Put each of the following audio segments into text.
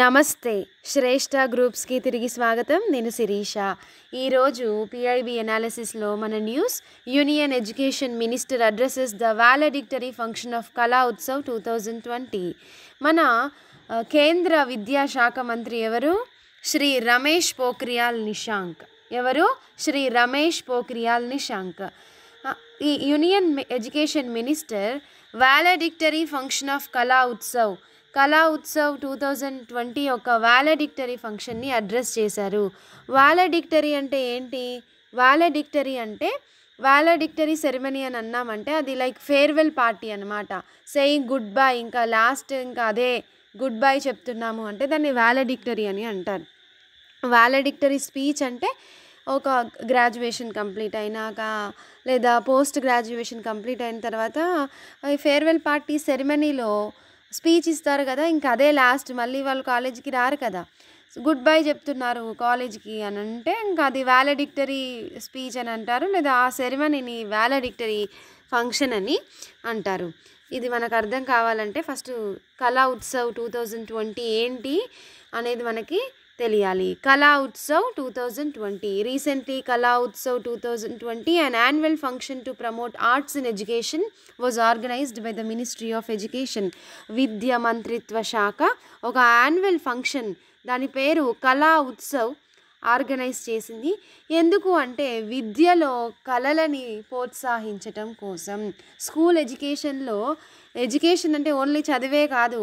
నమస్తే శ్రేష్ఠ గ్రూప్స్కి తిరిగి స్వాగతం నేను శిరీష ఈరోజు పిఐబి ఎనాలిసిస్లో మన news union education minister addresses the valedictory function of Kala Utsav two thousand twenty మన కేంద్ర విద్యాశాఖ మంత్రి ఎవరు శ్రీ రమేష్ పోఖ్రియాల్ నిశాంక్ ఎవరు శ్రీ రమేష్ పోఖ్రియాల్ నిశాంక్ ఈ union education minister valedictory function of Kala Utsav కళా ఉత్సవ్ టూ థౌజండ్ ట్వంటీ యొక్క వాలడిక్టరీ ఫంక్షన్ని అడ్రస్ చేశారు వాలడిక్టరీ అంటే ఏంటి వాలడిక్టరీ అంటే వాలడిక్టరీ సెరమనీ అని అన్నామంటే అది లైక్ ఫేర్వెల్ పార్టీ అనమాట సెయింగ్ గుడ్ బై ఇంకా లాస్ట్ ఇంకా అదే గుడ్ బై చెప్తున్నాము అంటే దాన్ని వాలడిక్టరీ అని అంటారు వాలడిక్టరీ స్పీచ్ అంటే ఒక గ్రాడ్యుయేషన్ కంప్లీట్ అయినాక లేదా పోస్ట్ గ్రాడ్యుయేషన్ కంప్లీట్ అయిన తర్వాత ఈ ఫేర్వెల్ పార్టీ సెరమనీలో స్పీచ్ ఇస్తారు కదా ఇంకా అదే లాస్ట్ మళ్ళీ వాళ్ళు కాలేజీకి రారు కదా గుడ్ బై చెప్తున్నారు కాలేజ్కి అని అంటే ఇంకా అది వ్యాలడిక్టరీ స్పీచ్ అని అంటారు లేదా ఆ సెరమనీని వ్యాలడిక్టరీ ఫంక్షన్ అని అంటారు ఇది మనకు అర్థం కావాలంటే ఫస్ట్ కళా ఉత్సవ్ టూ థౌజండ్ ట్వంటీ ఏంటి అనేది మనకి తెలియాలి Kala Utsav two thousand twenty recently Kala Utsav two thousand twenty and annual function to promote arts and education was organised by the ministry of education విద్య మంత్రిత్వ శాఖ ఒక యాన్యువల్ ఫంక్షన్ దాని పేరు కళా ఉత్సవ్ ఆర్గనైజ్ చేసింది ఎందుకు అంటే విద్యలో కళలని ప్రోత్సహించటం కోసం స్కూల్ ఎడ్యుకేషన్లో ఎడ్యుకేషన్ అంటే ఓన్లీ చదివే కాదు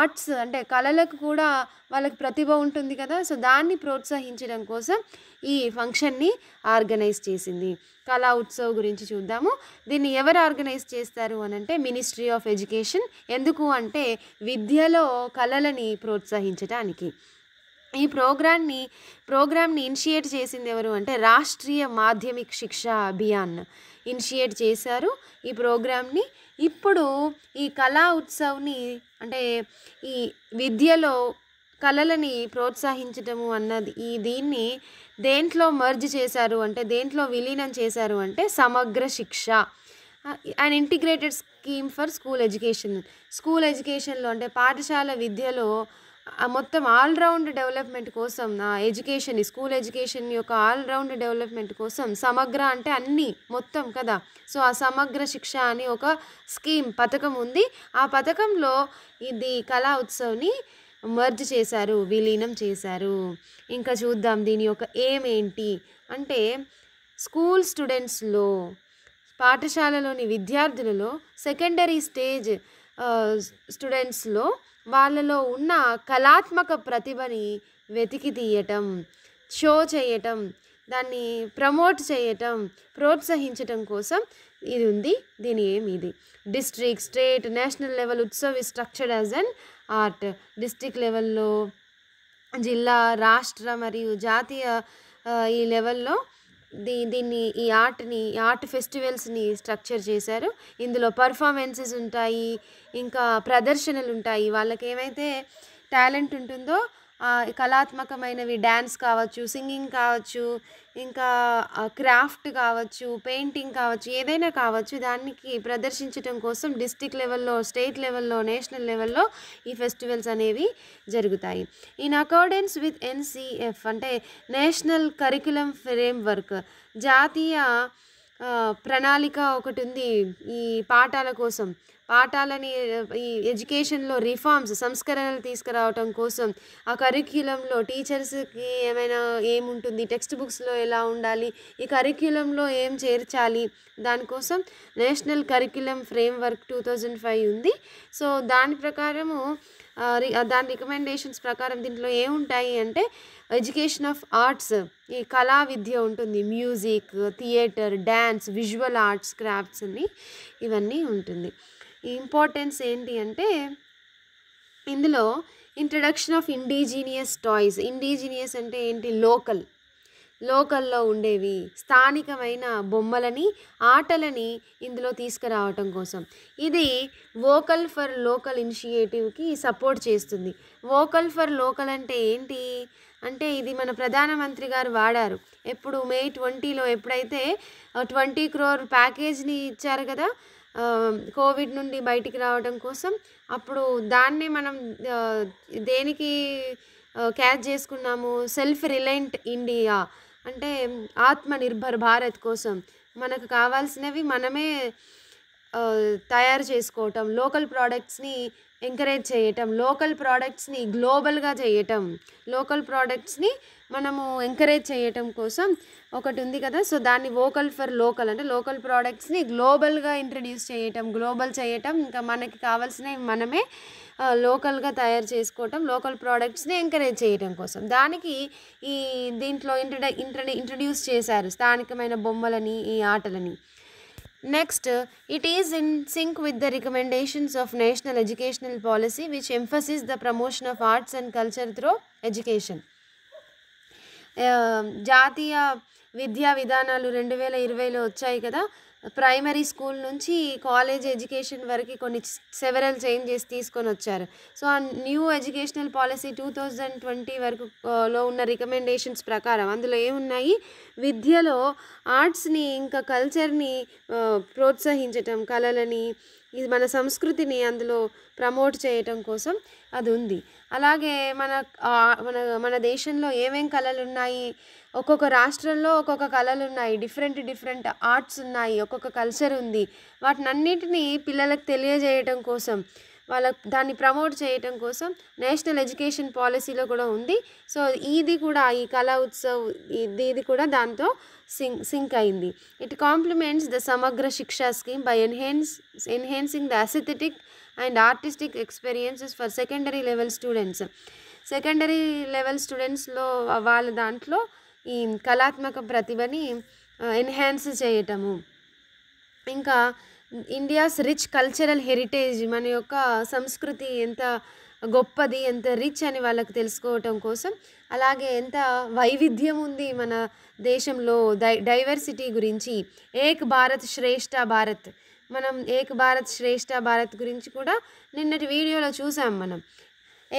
ఆర్ట్స్ అంటే కళలకు కూడా వాళ్ళకి ప్రతిభ ఉంటుంది కదా సో దాన్ని ప్రోత్సహించడం కోసం ఈ ఫంక్షన్ని ఆర్గనైజ్ చేసింది కళా ఉత్సవ్ గురించి చూద్దాము దీన్ని ఎవరు ఆర్గనైజ్ చేస్తారు అని అంటే మినిస్ట్రీ ఆఫ్ ఎడ్యుకేషన్ ఎందుకు అంటే విద్యలో కళలని ప్రోత్సహించడానికి ఈ ప్రోగ్రామ్ని ప్రోగ్రామ్ని ఇనిషియేట్ చేసింది ఎవరు అంటే రాష్ట్రీయ మాధ్యమిక శిక్షా అభియాన్ ఇనిషియేట్ చేశారు ఈ ప్రోగ్రామ్ని ఇప్పుడు ఈ కళా ఉత్సవ్ని అంటే ఈ విద్యలో కళలని ప్రోత్సహించటము అన్నది ఈ దీన్ని దేంట్లో మర్జ్ చేశారు అంటే దేంట్లో విలీనం చేశారు అంటే Samagra Shiksha and integrated scheme for school education school ఎడ్యుకేషన్లో అంటే పాఠశాల విద్యలో మొత్తం ఆల్రౌండ్ డెవలప్మెంట్ కోసం నా ఎడ్యుకేషన్ స్కూల్ ఎడ్యుకేషన్ యొక్క ఆల్రౌండ్ డెవలప్మెంట్ కోసం సమగ్ర అంటే అన్నీ మొత్తం కదా సో ఆ సమగ్ర శిక్ష అని ఒక స్కీమ్ పథకం ఉంది ఆ పథకంలో ఇది కళా ఉత్సవ్ని మర్జ్ చేశారు విలీనం చేశారు ఇంకా చూద్దాం దీని యొక్క ఏం ఏంటి అంటే స్కూల్ స్టూడెంట్స్లో పాఠశాలలోని విద్యార్థులలో సెకండరీ స్టేజ్ స్టూడెంట్స్లో వాళ్ళలో ఉన్న కళాత్మక ప్రతిభని వెతికి తీయటం షో చేయటం దాన్ని ప్రమోట్ చేయటం ప్రోత్సహించటం కోసం ఇది ఉంది దీని ఏమి ఇది district state national level Utsav is structured as an art district లెవెల్లో జిల్లా రాష్ట్ర మరియు జాతీయ ఈ లెవెల్లో దీ దీన్ని ఈ ఆర్ట్ని ఆర్ట్ ఫెస్టివల్స్ని స్ట్రక్చర్ చేశారు ఇందులో పర్ఫార్మెన్సెస్ ఉంటాయి ఇంకా ప్రదర్శనలు ఉంటాయి వాళ్ళకి ఏమైతే టాలెంట్ ఉంటుందో కళాత్మకమైనవి డ్యాన్స్ కావచ్చు సింగింగ్ కావచ్చు ఇంకా క్రాఫ్ట్ కావచ్చు పెయింటింగ్ కావచ్చు ఏదైనా కావచ్చు దానికి ప్రదర్శించడం కోసం డిస్టిక్ లెవెల్లో స్టేట్ లెవెల్లో నేషనల్ లెవెల్లో ఈ ఫెస్టివల్స్ అనేవి జరుగుతాయి ఇన్ అకార్డెన్స్ విత్ ఎన్సిఎఫ్ అంటే నేషనల్ కరికులం ఫ్రేమ్వర్క్ జాతీయ ప్రణాళిక ఒకటి ఉంది ఈ పాఠాల కోసం పాఠాలని ఈ ఎడ్యుకేషన్లో రిఫార్మ్స్ సంస్కరణలు తీసుకురావటం కోసం ఆ కరిక్యులంలో టీచర్స్కి ఏమైనా ఏముంటుంది టెక్స్ట్ బుక్స్లో ఎలా ఉండాలి ఈ కరిక్యులంలో ఏం చేర్చాలి దానికోసం national curriculum framework two thousand five ఉంది సో దాని ప్రకారము దాని రికమెండేషన్స్ ప్రకారం దీంట్లో ఏముంటాయి అంటే ఎడ్యుకేషన్ ఆఫ్ ఆర్ట్స్ ఈ కళా విద్య ఉంటుంది music theatre dance visual arts crafts అని ఇవన్నీ ఉంటుంది ఇంపార్టెన్స్ ఏంటి అంటే ఇందులో introduction of indigenous toys indigenous అంటే ఏంటి లోకల్ లోకల్లో ఉండేవి స్థానికమైన బొమ్మలని ఆటలని ఇందులో తీసుకురావటం కోసం ఇది వోకల్ ఫర్ లోకల్ ఇనిషియేటివ్కి సపోర్ట్ చేస్తుంది వోకల్ ఫర్ లోకల్ అంటే ఏంటి అంటే ఇది మన ప్రధానమంత్రి గారు వాడారు ఎప్పుడు మే ట్వంటీలో ఎప్పుడైతే ట్వంటీ క్రోర్ ప్యాకేజ్ని ఇచ్చారు కదా కోవిడ్ నుండి బయటికి రావడం కోసం అప్పుడు దాన్ని మనం దేనికి క్యాచ్ చేసుకున్నాము సెల్ఫ్ రిలయంట్ ఇండియా అంటే ఆత్మనిర్భర్ భారత్ కోసం మనకు కావాల్సినవి మనమే తయారు చేసుకోవటం లోకల్ ప్రోడక్ట్స్ని ఎంకరేజ్ చేయటం లోకల్ ప్రోడక్ట్స్ని గ్లోబల్గా చేయటం లోకల్ ప్రోడక్ట్స్ని మనము ఎంకరేజ్ చేయటం కోసం ఒకటి ఉంది కదా సో దాన్ని వోకల్ ఫర్ లోకల్ అంటే లోకల్ ప్రోడక్ట్స్ని గ్లోబల్గా ఇంట్రడ్యూస్ చేయటం గ్లోబల్ చేయటం ఇంకా మనకి కావాల్సినవి మనమే లోకల్గా తయారు చేసుకోవటం లోకల్ ప్రోడక్ట్స్ని ఎంకరేజ్ చేయడం కోసం దానికి ఈ దీంట్లో ఇంట్రడ ఇంట్రడ ఇంట్రడ్యూస్ చేశారు స్థానికమైన బొమ్మలని ఈ ఆటలని next it is in sync with the recommendations of national educational policy which emphasis the promotion of arts and culture through education జాతీయ విద్యా విధానాలు రెండు వేల ఇరవైలో వచ్చాయి కదా ప్రైమరీ స్కూల్ నుంచి కాలేజ్ ఎడ్యుకేషన్ వరకు కొన్ని సెవెరల్ చేంజెస్ తీసుకొని వచ్చారు సో ఆ new educational policy two thousand twenty వరకు లో ఉన్న రికమెండేషన్స్ ప్రకారం అందులో ఏమున్నాయి విద్యలో ఆర్ట్స్ని ఇంకా కల్చర్ని ప్రోత్సహించటం కళలని ఇది మన సంస్కృతిని అందులో ప్రమోట్ చేయటం కోసం అది ఉంది అలాగే మన మన మన దేశంలో ఏమేం కళలు ఉన్నాయి ఒక్కొక్క రాష్ట్రంలో ఒక్కొక్క కళలు ఉన్నాయి డిఫరెంట్ డిఫరెంట్ ఆర్ట్స్ ఉన్నాయి ఒక్కొక్క కల్చర్ ఉంది వాటినన్నిటినీ పిల్లలకు తెలియజేయటం కోసం వాళ్ళ దాన్ని ప్రమోట్ చేయటం కోసం నేషనల్ ఎడ్యుకేషన్ పాలసీలో కూడా ఉంది సో ఇది కూడా ఈ కళా ఉత్సవ్ ఇది ఇది కూడా దాంతో సింక్ సింక్ అయింది it complements the Samagra Shiksha scheme by enhance enhancing the aesthetic and artistic experiences for secondary level students secondary level స్టూడెంట్స్లో వాళ్ళ దాంట్లో ఈ కళాత్మక ప్రతిభని ఎన్హాన్స్ చేయటము ఇంకా ఇండియాస్ రిచ్ కల్చరల్ హెరిటేజ్ మన యొక్క సంస్కృతి ఎంత గొప్పది ఎంత రిచ్ అని వాళ్ళకి తెలుసుకోవటం కోసం అలాగే ఎంత వైవిధ్యం ఉంది మన దేశంలో డై డైవర్సిటీ గురించి ఏక్ భారత్ శ్రేష్ఠ భారత్ మనం ఏక్ భారత్ శ్రేష్ఠ భారత్ గురించి కూడా నిన్నటి వీడియోలో చూసాం మనం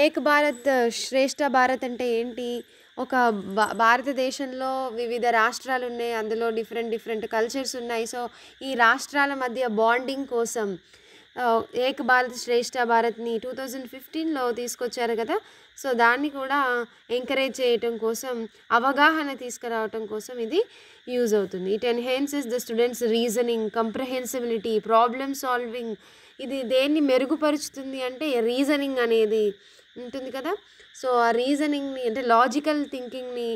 ఏక్ భారత్ శ్రేష్ఠ భారత్ అంటే ఏంటి ఒక భారతదేశంలో వివిధ రాష్ట్రాలు ఉన్నాయి అందులో డిఫరెంట్ డిఫరెంట్ కల్చర్స్ ఉన్నాయి సో ఈ రాష్ట్రాల మధ్య బాండింగ్ కోసం ఏక్ భారత్ శ్రేష్ఠ భారత్ని టూ థౌజండ్ ఫిఫ్టీన్లో తీసుకొచ్చారు కదా సో దాన్ని కూడా ఎంకరేజ్ చేయటం కోసం అవగాహన తీసుకురావటం కోసం ఇది యూజ్ అవుతుంది it enhances the students reasoning comprehensibility problem solving ఇది దేన్ని మెరుగుపరుచుతుంది అంటే రీజనింగ్ అనేది ఉంటుంది కదా సో ఆ రీజనింగ్ని అంటే లాజికల్ థింకింగ్ని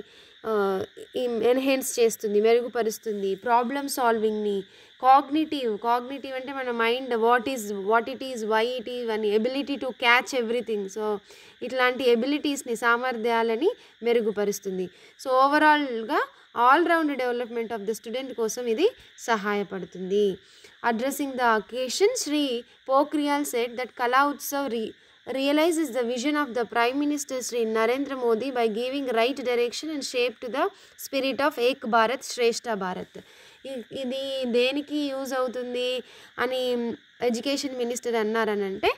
ఎన్హెన్స్ చేస్తుంది మెరుగుపరుస్తుంది ప్రాబ్లమ్ సాల్వింగ్ని కాగ్నిటివ్ కాగ్నిటివ్ అంటే మన mind what is what it is why it is అని ability to catch everything so ఇట్లాంటి ఎబిలిటీస్ని సామర్థ్యాలని మెరుగుపరుస్తుంది సో ఓవరాల్గా all round development of the student కోసం ఇది సహాయపడుతుంది addressing the occasion Shri Pokhriyal said that Kala Utsav re realises the vision of the prime minister Shri Narendra Modi by giving right direction and shape to the spirit of Ek Bharat Shreshtha Bharat ఇది దేనికి యూజ్ అవుతుంది అని ఎడ్యుకేషన్ మినిస్టర్ అన్నారని అంటే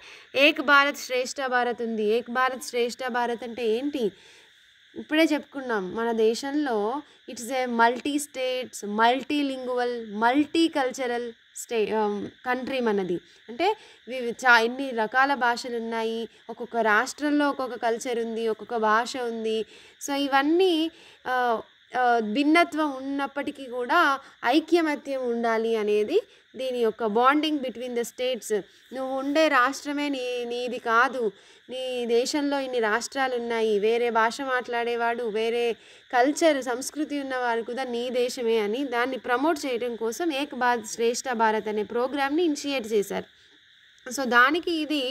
ఏక్ భారత్ శ్రేష్ఠ భారత్ ఉంది ఏక్ భారత్ శ్రేష్ట భారత్ అంటే ఏంటి ఇప్పుడే చెప్పుకున్నాం మన దేశంలో it's a multi states multi lingual multi cultural state country మనది అంటే చా ఎన్ని రకాల భాషలు ఉన్నాయి ఒక్కొక్క రాష్ట్రంలో ఒక్కొక్క కల్చర్ ఉంది ఒక్కొక్క భాష ఉంది సో ఇవన్నీ భిన్నత్వం ఉన్నప్పటికీ కూడా ఐక్యమత్యం ఉండాలి అనేది దీని యొక్క బాండింగ్ బిట్వీన్ ద స్టేట్స్ నువ్వు ఉండే రాష్ట్రమే నీ నీది కాదు నీ దేశంలో ఇన్ని రాష్ట్రాలు ఉన్నాయి వేరే భాష మాట్లాడేవాడు వేరే కల్చర్ సంస్కృతి ఉన్నవారు కూడా నీ దేశమే అని దాన్ని ప్రమోట్ చేయడం కోసం ఏక్ భారత్ శ్రేష్ఠ భారత్ అనే ప్రోగ్రామ్ని ఇనిషియేట్ చేశారు సో దానికి ఇది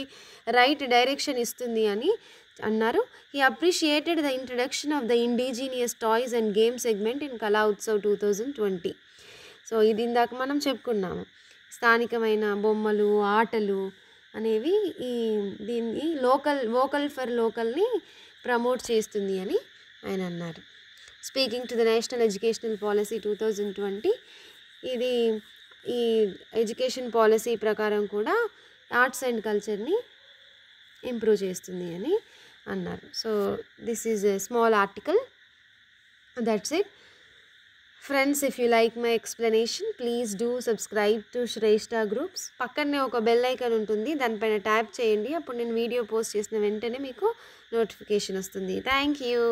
రైట్ డైరెక్షన్ ఇస్తుంది అని అన్నారు ఈ appreciated the introduction of the indigenous toys and game segment in Kala Utsav two thousand twenty so ఇది ఇందాక మనం చెప్పుకున్నాము స్థానికమైన బొమ్మలు ఆటలు అనేవి ఈ దీన్ని లోకల్ వోకల్ ఫర్ లోకల్ని ప్రమోట్ చేస్తుంది అని ఆయన అన్నారు speaking to the national educational policy two thousand twenty ఇది ఈ ఎడ్యుకేషన్ పాలసీ ప్రకారం కూడా ఆర్ట్స్ అండ్ కల్చర్ని ఇంప్రూవ్ చేస్తుంది అని అన్నారు so this is a small article that's it friends if you like my explanation please do subscribe to Shreshtha groups పక్కనే ఒక బెల్ ఐకన్ ఉంటుంది దానిపైన ట్యాప్ చేయండి అప్పుడు నేను వీడియో పోస్ట్ చేసిన వెంటనే మీకు నోటిఫికేషన్ వస్తుంది థ్యాంక్ యూ